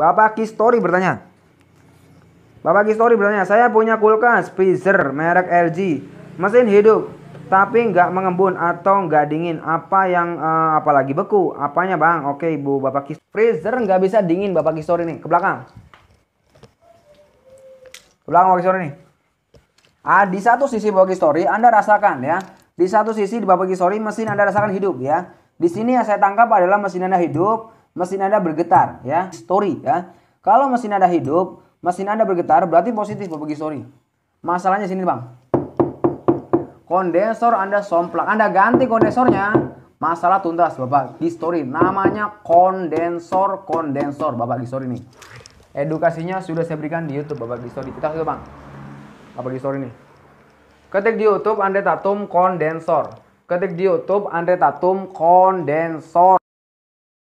Bapak Kistori bertanya. Bapak Kistori bertanya, saya punya kulkas freezer merek LG, mesin hidup, tapi nggak mengembun atau nggak dingin. Apa yang uh, apalagi beku? Apanya bang? Oke ibu, Bapak Kistori. Freezer nggak bisa dingin Bapak Kistori nih, ke belakang. Ke belakang Bapak Kistori nih. Ah, di satu sisi Bapak Kistori, Anda rasakan ya. Di satu sisi di Bapak Kistori mesin Anda rasakan hidup ya. Di sini yang saya tangkap adalah mesin Anda hidup, mesin Anda bergetar ya, story ya. Kalau mesin Anda hidup, mesin Anda bergetar berarti positif bagi story. Masalahnya sini, Bang. Kondensor Anda somplak, Anda ganti kondensornya. Masalah tuntas, Bapak. History namanya kondensor kondensor, Bapak story nih. Edukasinya sudah saya berikan di YouTube, Bapak story. Kita ke Bang. Bapak story nih. Ketik di YouTube Andre Tatum kondensor. Ketik di YouTube Andre Tatum kondensor.